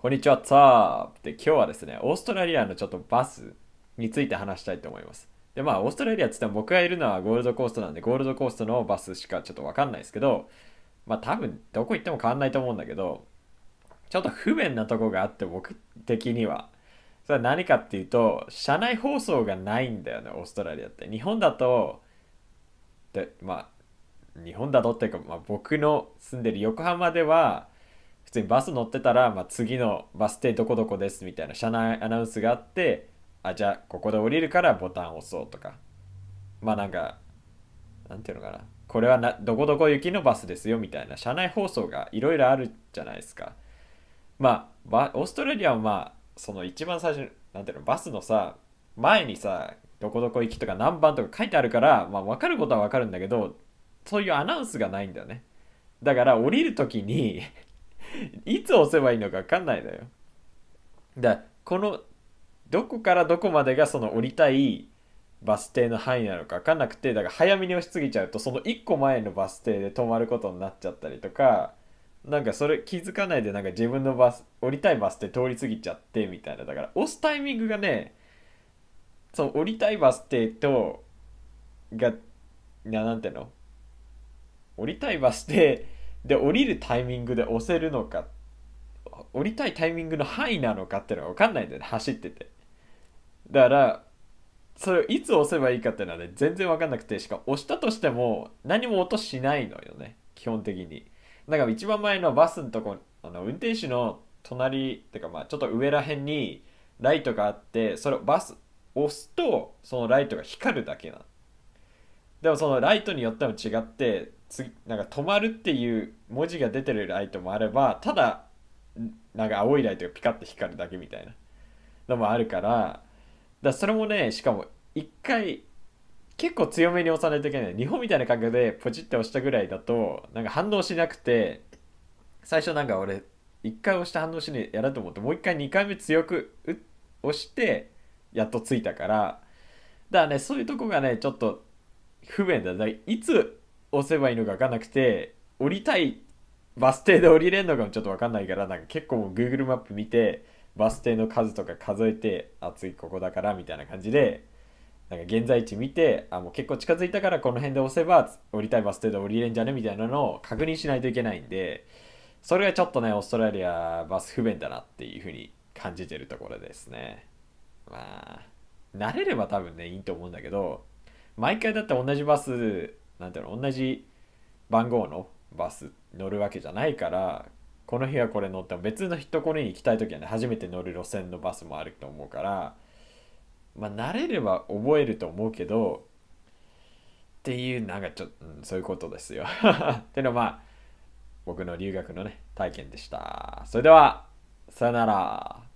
こんにちは、ツアープで今日はですね、オーストラリアのちょっとバスについて話したいと思います。で、まあ、オーストラリアっつっても僕がいるのはゴールドコーストなんで、ゴールドコーストのバスしかちょっとわかんないですけど、まあ多分どこ行っても変わんないと思うんだけど、ちょっと不便なとこがあって僕的には。それは何かっていうと、車内放送がないんだよね、オーストラリアって。日本だと、で、まあ、日本だとっていうか、まあ、僕の住んでる横浜では、普通にバス乗ってたら、まあ、次のバス停どこどこですみたいな車内アナウンスがあってあじゃあここで降りるからボタン押そうとかまあなんかなんていうのかなこれはなどこどこ行きのバスですよみたいな車内放送がいろいろあるじゃないですかまあオーストラリアはまあその一番最初なんていうのバスのさ前にさどこどこ行きとか何番とか書いてあるから、まあ、分かることは分かるんだけどそういうアナウンスがないんだよねだから降りる時に いつ押せばいいのか分かんないのよ。だこのどこからどこまでがその降りたいバス停の範囲なのか分かんなくてだから早めに押しすぎちゃうとその1個前のバス停で止まることになっちゃったりとかなんかそれ気づかないでなんか自分のバス降りたいバス停通り過ぎちゃってみたいなだから押すタイミングがねその降りたいバス停とがななんていうの降りたいバス停で降りるタイミングで押せるのか降りたいタイミングの範囲なのかっていうのは分かんないんだよね走っててだからそれをいつ押せばいいかっていうのはね全然分かんなくてしか押したとしても何も音しないのよね基本的にだから一番前のバスのとこあの運転手の隣っていうかまあちょっと上らへんにライトがあってそれをバス押すとそのライトが光るだけなのでもそのライトによっても違ってつなんか止まるっていう文字が出てるライトもあればただなんか青いライトがピカッて光るだけみたいなのもあるからだそれもねしかも一回結構強めに押さないといけない日本みたいな感覚でポチって押したぐらいだとなんか反応しなくて最初なんか俺1回押して反応しにやうと思ってもう1回2回目強く押してやっとついたからだからねそういうとこがねちょっと不便だ。だいつ押せばいいのか分かんなくて、降りたい、バス停で降りれるのかもちょっと分かんないから、なんか結構 Google マップ見て、バス停の数とか数えて、あ、いここだからみたいな感じで、なんか現在地見て、あ、もう結構近づいたからこの辺で押せば降りたいバス停で降りれんじゃねみたいなのを確認しないといけないんで、それがちょっとね、オーストラリアバス不便だなっていうふうに感じてるところですね。まあ、慣れれば多分ね、いいと思うんだけど、毎回だって同じバスなんていうの同じ番号のバス乗るわけじゃないからこの日はこれ乗っても別の人ころに行きたい時はね初めて乗る路線のバスもあると思うからまあ慣れれば覚えると思うけどっていうなんかちょっと、うん、そういうことですよってのまあ僕の留学のね体験でしたそれではさよなら